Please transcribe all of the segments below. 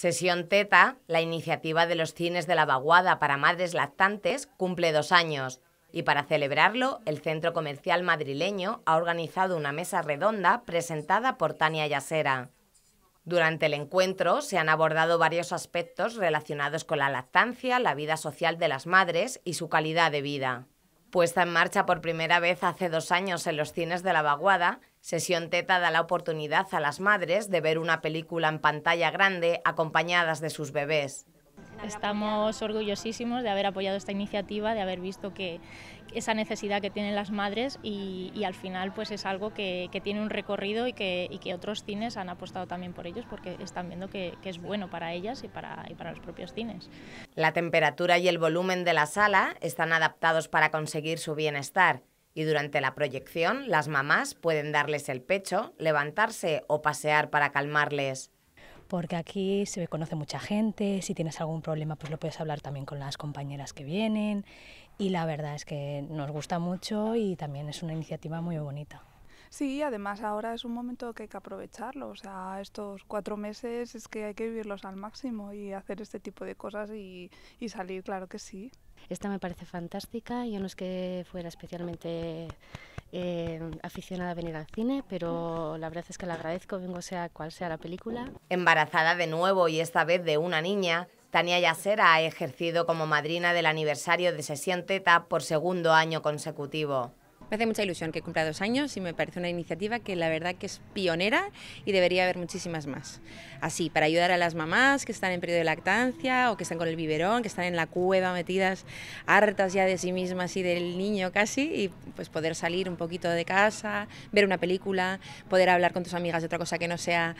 Sesión Teta, la iniciativa de los cines de la vaguada para madres lactantes, cumple dos años y para celebrarlo el Centro Comercial Madrileño ha organizado una mesa redonda presentada por Tania Yasera. Durante el encuentro se han abordado varios aspectos relacionados con la lactancia, la vida social de las madres y su calidad de vida. Puesta en marcha por primera vez hace dos años en los cines de la vaguada, Sesión Teta da la oportunidad a las madres de ver una película en pantalla grande acompañadas de sus bebés. Estamos orgullosísimos de haber apoyado esta iniciativa, de haber visto que esa necesidad que tienen las madres y, al final pues es algo que, tiene un recorrido y que, que, otros cines han apostado también por ellos porque están viendo que, es bueno para ellas y para los propios cines. La temperatura y el volumen de la sala están adaptados para conseguir su bienestar y durante la proyección las mamás pueden darles el pecho, levantarse o pasear para calmarles porque aquí se conoce mucha gente, si tienes algún problema pues lo puedes hablar también con las compañeras que vienen y la verdad es que nos gusta mucho y también es una iniciativa muy bonita. Sí, además ahora es un momento que hay que aprovecharlo. O sea, estos cuatro meses es que hay que vivirlos al máximo y hacer este tipo de cosas y, salir, claro que sí. Esta me parece fantástica. Yo no es que fuera especialmente eh, aficionada a venir al cine, pero la verdad es que la agradezco, vengo sea cual sea la película. Embarazada de nuevo y esta vez de una niña, Tania Yacera ha ejercido como madrina del aniversario de Sesión Teta... por segundo año consecutivo. Me hace mucha ilusión que cumpla dos años y me parece una iniciativa que la verdad que es pionera y debería haber muchísimas más. Así, para ayudar a las mamás que están en periodo de lactancia o que están con el biberón, que están en la cueva metidas, hartas ya de sí mismas y del niño casi, y pues poder salir un poquito de casa, ver una película, poder hablar con tus amigas de otra cosa que no sea,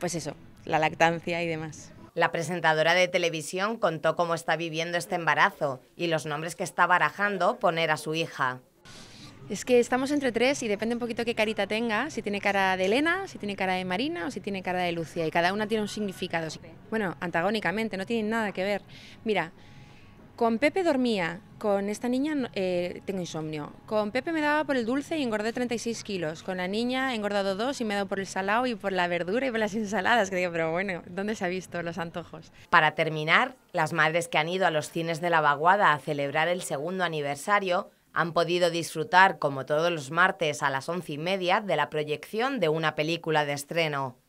pues eso, la lactancia y demás. La presentadora de televisión contó cómo está viviendo este embarazo y los nombres que está barajando poner a su hija. Es que estamos entre tres y depende un poquito qué carita tenga, si tiene cara de Elena, si tiene cara de Marina o si tiene cara de Lucia. Y cada una tiene un significado. Bueno, antagónicamente, no tienen nada que ver. Mira, con Pepe dormía, con esta niña eh, tengo insomnio. Con Pepe me daba por el dulce y engordé 36 kilos. Con la niña he engordado dos y me he dado por el salado y por la verdura y por las ensaladas. Que digo, pero bueno, ¿dónde se ha visto los antojos? Para terminar, las madres que han ido a los cines de la vaguada a celebrar el segundo aniversario han podido disfrutar, como todos los martes a las once y media, de la proyección de una película de estreno.